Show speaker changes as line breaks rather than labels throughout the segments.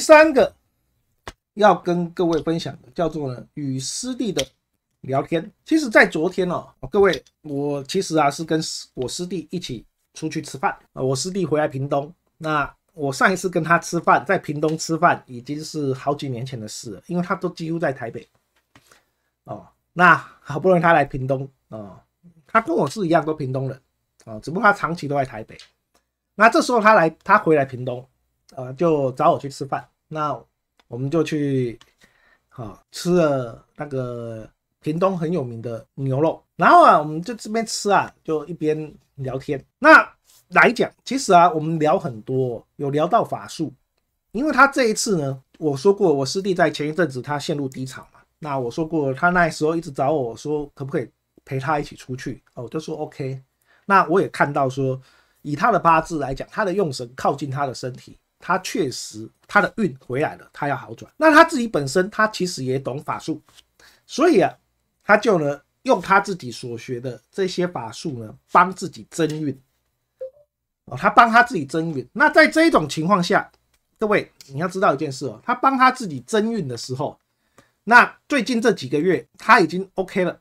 第三个要跟各位分享的叫做呢，与师弟的聊天。其实，在昨天呢，各位，我其实啊是跟我师弟一起出去吃饭。我师弟回来屏东，那我上一次跟他吃饭，在屏东吃饭已经是好几年前的事了，因为他都几乎在台北。哦，那好不容易他来屏东，哦，他跟我是一样都屏东人，哦，只不过他长期都在台北。那这时候他来，他回来屏东。呃，就找我去吃饭，那我们就去，啊、吃了那个屏东很有名的牛肉，然后啊，我们就这边吃啊，就一边聊天。那来讲，其实啊，我们聊很多，有聊到法术，因为他这一次呢，我说过我师弟在前一阵子他陷入低潮嘛，那我说过他那时候一直找我说，可不可以陪他一起出去，我就说 OK。那我也看到说，以他的八字来讲，他的用神靠近他的身体。他确实，他的运回来了，他要好转。那他自己本身，他其实也懂法术，所以啊，他就呢用他自己所学的这些法术呢，帮自己增运。哦，他帮他自己增运。那在这种情况下，各位你要知道一件事哦，他帮他自己增运的时候，那最近这几个月他已经 OK 了。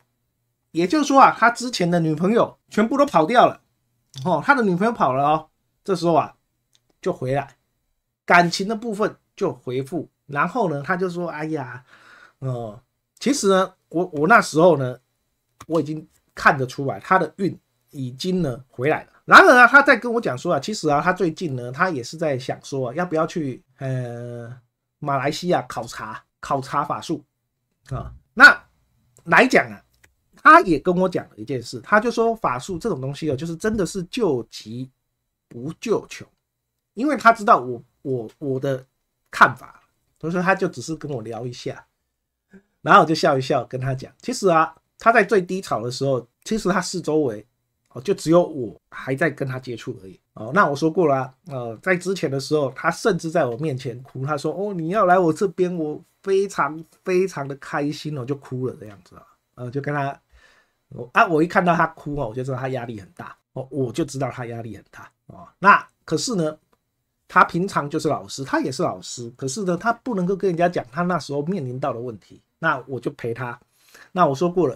也就是说啊，他之前的女朋友全部都跑掉了，哦，他的女朋友跑了哦，这时候啊就回来。感情的部分就回复，然后呢，他就说：“哎呀，哦，其实呢，我我那时候呢，我已经看得出来他的运已经呢回来了。然而啊，他在跟我讲说啊，其实啊，他最近呢，他也是在想说啊，要不要去呃马来西亚考察考察法术啊？那来讲啊，他也跟我讲了一件事，他就说法术这种东西啊，就是真的是救急不救穷，因为他知道我。”我我的看法，所以说他就只是跟我聊一下，然后我就笑一笑，跟他讲，其实啊，他在最低潮的时候，其实他四周围哦，就只有我还在跟他接触而已哦。那我说过了，呃，在之前的时候，他甚至在我面前哭，他说哦，你要来我这边，我非常非常的开心哦，就哭了这样子啊，呃，就跟他我啊，我一看到他哭哦，我就知道他压力很大哦，我就知道他压力很大哦。那可是呢？他平常就是老师，他也是老师，可是呢，他不能够跟人家讲他那时候面临到的问题。那我就陪他，那我说过了，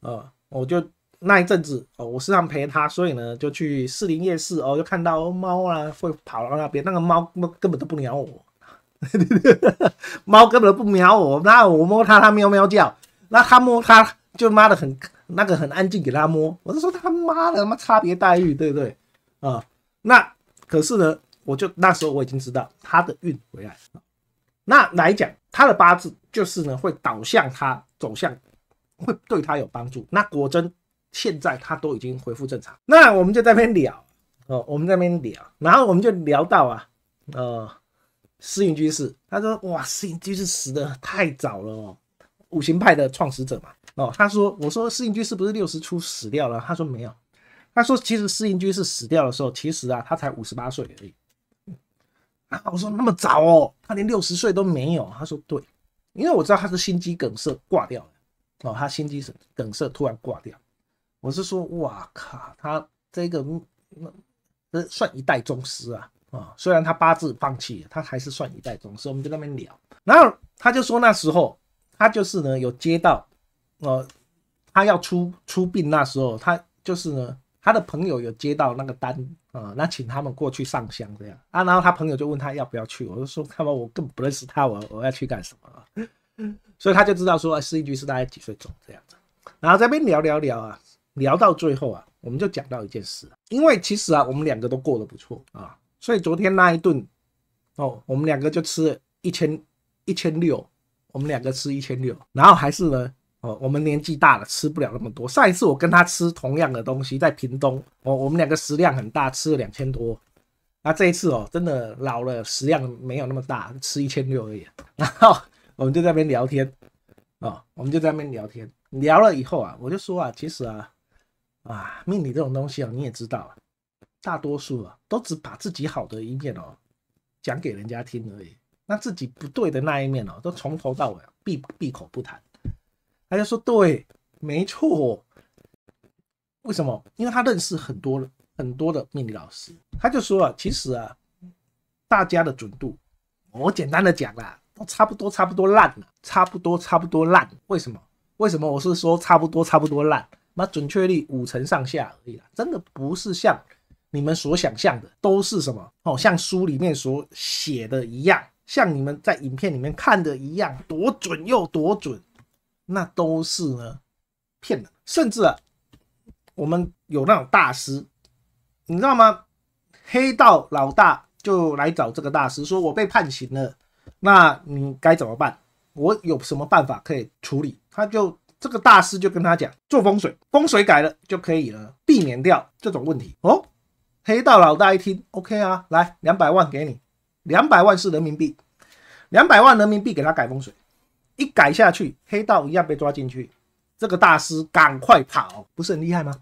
呃，我就那一阵子哦，我时常陪他，所以呢，就去士林夜市哦，就看到猫啊会跑到那边，那个猫根本都不鸟我，猫根本不瞄我，那我摸它，它喵喵叫，那它摸它就妈的很那个很安静，给它摸，我就说他妈的他妈差别待遇，对不对？啊，那可是呢。我就那时候我已经知道他的运回来，了。那来讲他的八字就是呢会导向他走向，会对他有帮助。那果真现在他都已经恢复正常。那我们就在那边聊，哦，我们在那边聊，然后我们就聊到啊，呃，师云居士，他说哇，师云居士死的太早了，哦，五行派的创始者嘛，哦，他说，我说师隐居士不是六十出死掉了，他说没有，他说其实师隐居士死掉的时候，其实啊他才五十八岁而已。啊！我说那么早哦，他连六十岁都没有。他说对，因为我知道他是心肌梗塞挂掉了。哦，他心肌梗梗塞突然挂掉。我是说，哇靠，他这个那这算一代宗师啊啊！虽然他八字放弃，他还是算一代宗师。我们在那边聊，然后他就说那时候他就是呢有接到，呃，他要出出殡那时候他就是呢他的朋友有接到那个单。啊，那请他们过去上香这样啊，然后他朋友就问他要不要去，我就说他妈我根本不认识他，我我要去干什么？所以他就知道说啊、施一局是大概几岁走这样子，然后这边聊聊聊啊，聊到最后啊，我们就讲到一件事，因为其实啊我们两个都过得不错啊，所以昨天那一顿哦，我们两个就吃一千一千六，我们两个吃一千六，然后还是呢。哦，我们年纪大了，吃不了那么多。上一次我跟他吃同样的东西，在屏东，我我们两个食量很大，吃了两千多。那这一次哦，真的老了，食量没有那么大，吃一千六而已。然后我们就在那边聊天，哦，我们就在那边聊天，聊了以后啊，我就说啊，其实啊，啊命理这种东西啊，你也知道，大多数啊都只把自己好的一面哦讲给人家听而已，那自己不对的那一面哦，都从头到尾闭闭口不谈。他就说对，没错。为什么？因为他认识很多很多的命理老师，他就说啊，其实啊，大家的准度，我简单的讲啦，都差不多，差不多烂了，差不多，差不多烂。为什么？为什么？我是说差不多，差不多烂。那准确率五成上下而已啦，真的不是像你们所想象的，都是什么哦？像书里面所写的一样，像你们在影片里面看的一样，多准又多准。那都是呢，骗的。甚至啊，我们有那种大师，你知道吗？黑道老大就来找这个大师，说我被判刑了，那你该怎么办？我有什么办法可以处理？他就这个大师就跟他讲，做风水，风水改了就可以了，避免掉这种问题。哦，黑道老大一听，OK 啊，来两百万给你，两百万是人民币，两百万人民币给他改风水。一改下去，黑道一样被抓进去。这个大师赶快跑，不是很厉害吗？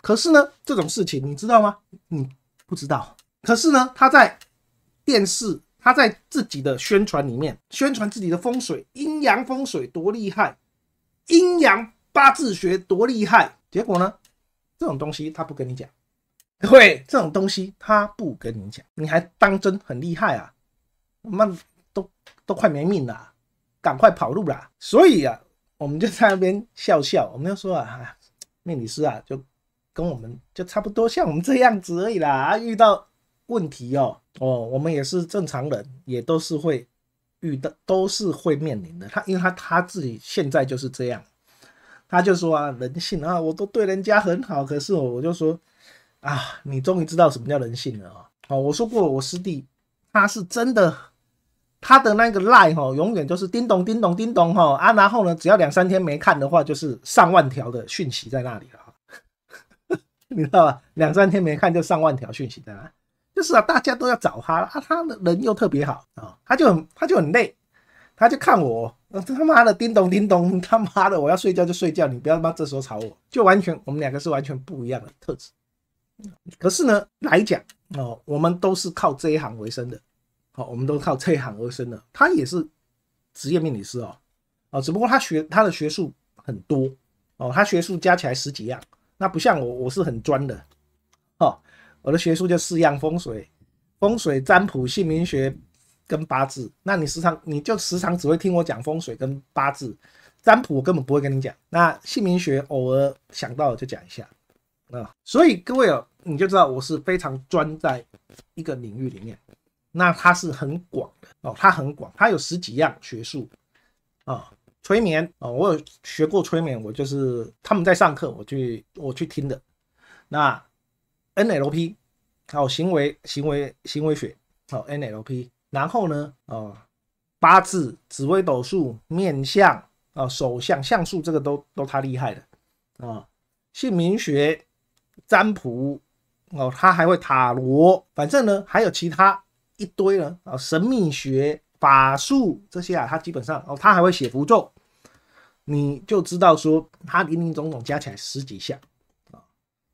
可是呢，这种事情你知道吗？你不知道。可是呢，他在电视，他在自己的宣传里面宣传自己的风水、阴阳风水多厉害，阴阳八字学多厉害。结果呢，这种东西他不跟你讲，会这种东西他不跟你讲，你还当真很厉害啊？妈都都快没命了。赶快跑路啦！所以啊，我们就在那边笑笑，我们就说啊，命理师啊，就跟我们就差不多，像我们这样子而已啦。啊，遇到问题哦，哦，我们也是正常人，也都是会遇到，都是会面临的。他，因为他他自己现在就是这样，他就说啊，人性啊，我都对人家很好，可是我就说啊，你终于知道什么叫人性了啊！哦，我说过，我师弟他是真的。他的那个赖哈，永远就是叮咚叮咚叮咚哈啊！然后呢，只要两三天没看的话，就是上万条的讯息在那里了，你知道吧？两三天没看就上万条讯息在那，就是啊，大家都要找他啊，他的人又特别好啊，他就很他就很累，他就看我，他妈的叮咚叮咚，他妈的我要睡觉就睡觉，你不要他妈这时候吵我，就完全我们两个是完全不一样的特质。可是呢，来讲哦，我们都是靠这一行为生的。好，我们都靠这一行而生的。他也是职业命理师哦，哦，只不过他学他的学术很多哦，他学术加起来十几样。那不像我，我是很专的。哦，我的学术就四样：风水、风水、占卜、姓名学跟八字。那你时常你就时常只会听我讲风水跟八字、占卜，我根本不会跟你讲。那姓名学偶尔想到就讲一下啊。所以各位哦，你就知道我是非常专在一个领域里面。那他是很广的哦，他很广，他有十几样学术啊，催眠啊，我有学过催眠，我就是他们在上课，我去我去听的。那 NLP 还有行为行为行为学，好 NLP，然后呢啊，八字、紫微斗数、面相啊、手相、相术，这个都都他厉害的啊，姓名学、占卜哦，他还会塔罗，反正呢还有其他。一堆了啊，神秘学、法术这些啊，他基本上哦，他还会写符咒，你就知道说他林林总总加起来十几项啊。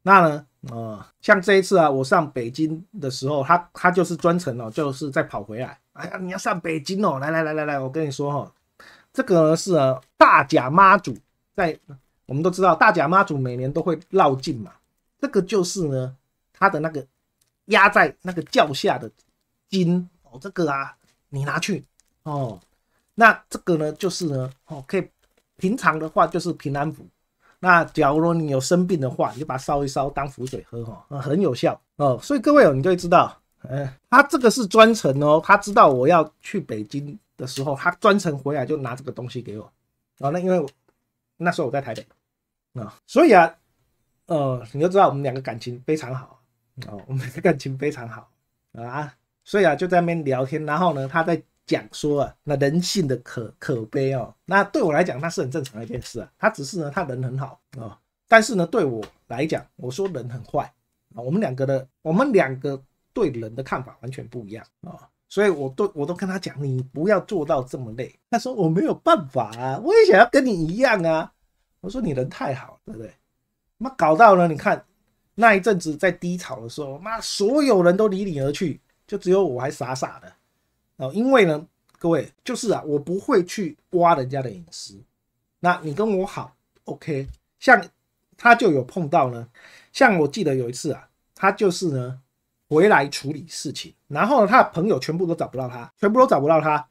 那呢，呃，像这一次啊，我上北京的时候，他他就是专程哦，就是再跑回来。哎呀，你要上北京哦，来来来来来，我跟你说哈，这个是大甲妈祖，在我们都知道大甲妈祖每年都会绕境嘛，这个就是呢，他的那个压在那个轿下的。金哦，这个啊，你拿去哦。那这个呢，就是呢，哦，可以平常的话就是平安符。那假如你有生病的话，你就把它烧一烧，当符水喝哈，很有效哦。所以各位哦，你就会知道，嗯，他这个是专程哦，他知道我要去北京的时候，他专程回来就拿这个东西给我。哦，那因为那时候我在台北啊，所以啊，呃，你就知道我们两个感情非常好哦，我们的感情非常好啊。所以啊，就在那边聊天，然后呢，他在讲说啊，那人性的可可悲哦。那对我来讲，那是很正常的一件事啊。他只是呢，他人很好啊。但是呢，对我来讲，我说人很坏啊。我们两个的，我们两个对人的看法完全不一样啊。所以我都我都跟他讲，你不要做到这么累。他说我没有办法啊，我也想要跟你一样啊。我说你人太好，对不对？那搞到呢，你看那一阵子在低潮的时候，妈所有人都离你而去。就只有我还傻傻的，哦，因为呢，各位就是啊，我不会去挖人家的隐私。那你跟我好，OK。像他就有碰到呢，像我记得有一次啊，他就是呢回来处理事情，然后呢他的朋友全部都找不到他，全部都找不到他。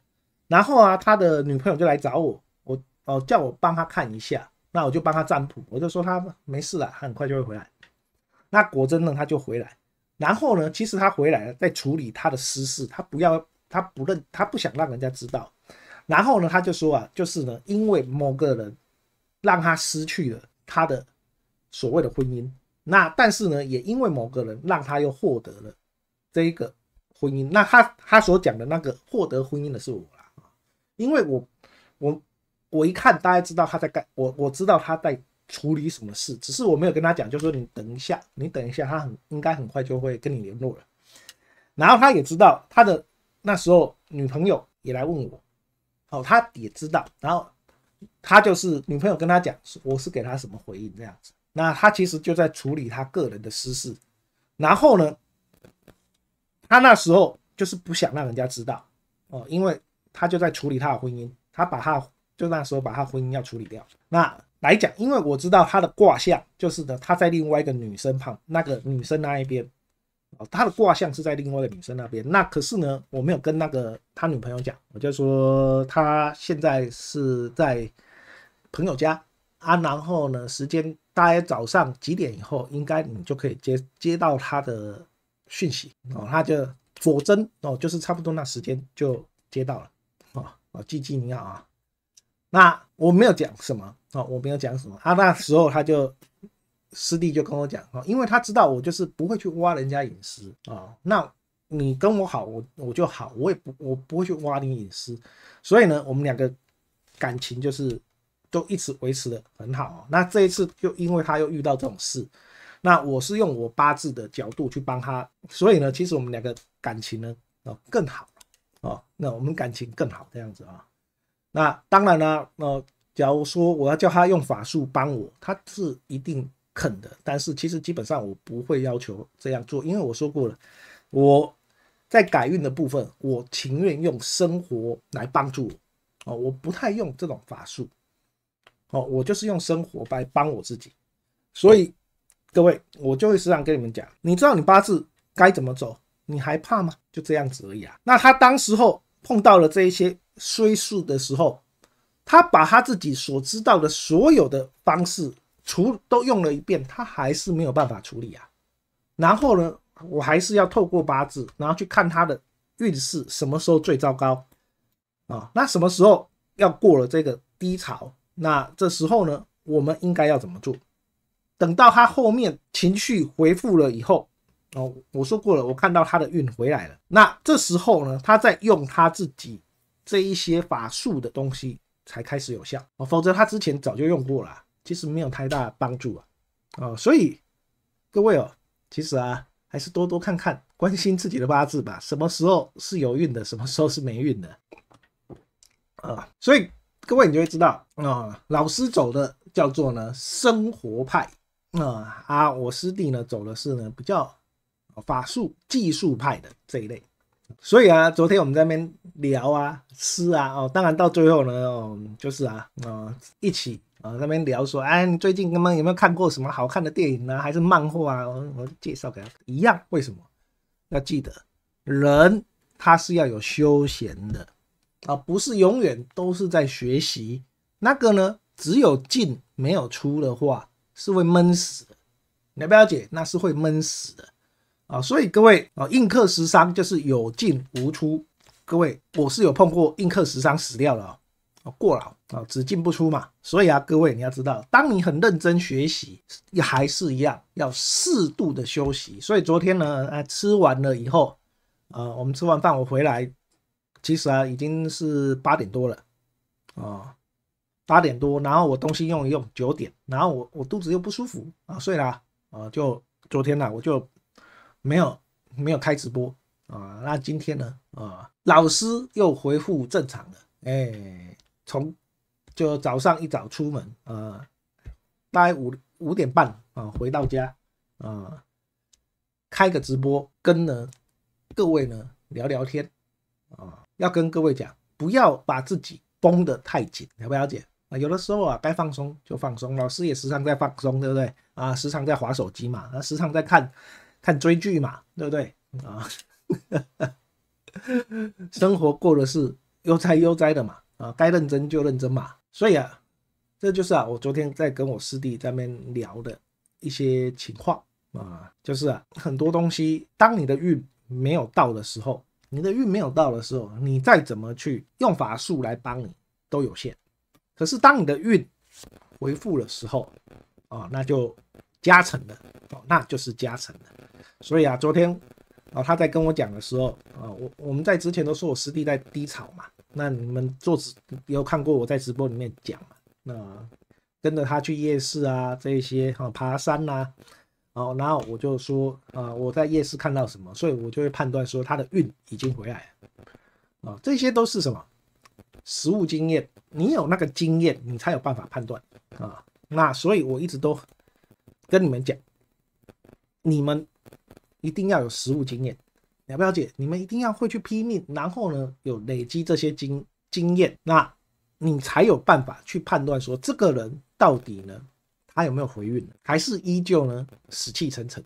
然后啊，他的女朋友就来找我，我哦叫我帮他看一下，那我就帮他占卜，我就说他没事了，很快就会回来。那果真呢，他就回来。然后呢？其实他回来了，在处理他的私事，他不要，他不认，他不想让人家知道。然后呢，他就说啊，就是呢，因为某个人让他失去了他的所谓的婚姻，那但是呢，也因为某个人让他又获得了这一个婚姻。那他他所讲的那个获得婚姻的是我啦，因为我我我一看，大家知道他在干，我我知道他在。处理什么事，只是我没有跟他讲，就说你等一下，你等一下，他很应该很快就会跟你联络了。然后他也知道他的那时候女朋友也来问我，哦，他也知道，然后他就是女朋友跟他讲，我是给他什么回应这样子。那他其实就在处理他个人的私事，然后呢，他那时候就是不想让人家知道哦，因为他就在处理他的婚姻，他把他就那时候把他婚姻要处理掉，那。来讲，因为我知道他的卦象就是呢，他在另外一个女生旁，那个女生那一边，哦，他的卦象是在另外一个女生那边。那可是呢，我没有跟那个他女朋友讲，我就说他现在是在朋友家啊，然后呢，时间大概早上几点以后，应该你就可以接接到他的讯息哦，他就佐证哦，就是差不多那时间就接到了哦，哦，记记你好啊，那。我没有讲什么哦，我没有讲什么。他那时候他就师弟就跟我讲哦，因为他知道我就是不会去挖人家隐私啊。那你跟我好，我我就好，我也不我不会去挖你隐私。所以呢，我们两个感情就是都一直维持的很好。那这一次就因为他又遇到这种事，那我是用我八字的角度去帮他。所以呢，其实我们两个感情呢哦更好哦，那我们感情更好这样子啊。那当然了，呃，假如说我要叫他用法术帮我，他是一定肯的。但是其实基本上我不会要求这样做，因为我说过了，我在改运的部分，我情愿用生活来帮助我，哦，我不太用这种法术，哦，我就是用生活来帮我自己。所以各位，我就会时常跟你们讲，你知道你八字该怎么走，你还怕吗？就这样子而已啊。那他当时候碰到了这一些。追溯的时候，他把他自己所知道的所有的方式，除都用了一遍，他还是没有办法处理啊。然后呢，我还是要透过八字，然后去看他的运势什么时候最糟糕啊？那什么时候要过了这个低潮？那这时候呢，我们应该要怎么做？等到他后面情绪恢复了以后，哦，我说过了，我看到他的运回来了。那这时候呢，他在用他自己。这一些法术的东西才开始有效哦，否则他之前早就用过了，其实没有太大帮助啊啊！所以各位哦，其实啊还是多多看看、关心自己的八字吧，什么时候是有运的，什么时候是没运的啊！所以各位你就会知道啊，老师走的叫做呢生活派啊啊，我师弟呢走的是呢比较法术技术派的这一类。所以啊，昨天我们在那边聊啊，吃啊，哦，当然到最后呢，哦，就是啊，嗯，一起啊那边聊说，哎，最近他们有没有看过什么好看的电影呢？还是漫画啊？我我介绍给他，一样，为什么？要记得，人他是要有休闲的啊，不是永远都是在学习。那个呢，只有进没有出的话，是会闷死的。你要不要了解？那是会闷死的。啊，所以各位啊，印刻时伤就是有进无出。各位，我是有碰过印刻时伤死掉了啊！过劳啊，只进不出嘛。所以啊，各位你要知道，当你很认真学习，还是一样要适度的休息。所以昨天呢，哎，吃完了以后，呃，我们吃完饭我回来，其实啊已经是八点多了啊，八点多，然后我东西用一用九点，然后我我肚子又不舒服啊，睡啦，啊，就昨天呢我就。没有，没有开直播啊。那今天呢？啊，老师又恢复正常了。哎，从就早上一早出门啊，大概五五点半啊回到家啊，开个直播跟呢各位呢聊聊天啊。要跟各位讲，不要把自己绷得太紧，了不了解啊？有的时候啊该放松就放松，老师也时常在放松，对不对？啊，时常在划手机嘛，啊，时常在看。看追剧嘛，对不对啊？生活过的是悠哉悠哉的嘛，啊，该认真就认真嘛。所以啊，这就是啊，我昨天在跟我师弟在面聊的一些情况啊，就是啊，很多东西，当你的运没有到的时候，你的运没有到的时候，你再怎么去用法术来帮你都有限。可是当你的运回复的时候，啊，那就加成了，哦，那就是加成了。所以啊，昨天啊，他在跟我讲的时候啊，我我们在之前都说我师弟在低潮嘛，那你们做直有看过我在直播里面讲嘛？那跟着他去夜市啊，这些啊爬山呐，哦，然后我就说啊，我在夜市看到什么，所以我就会判断说他的运已经回来了，啊，这些都是什么实物经验，你有那个经验，你才有办法判断啊，那所以我一直都跟你们讲，你们。一定要有实物经验，不了姐，你们一定要会去拼命，然后呢，有累积这些经经验，那你才有办法去判断说这个人到底呢，他有没有怀孕还是依旧呢，死气沉沉。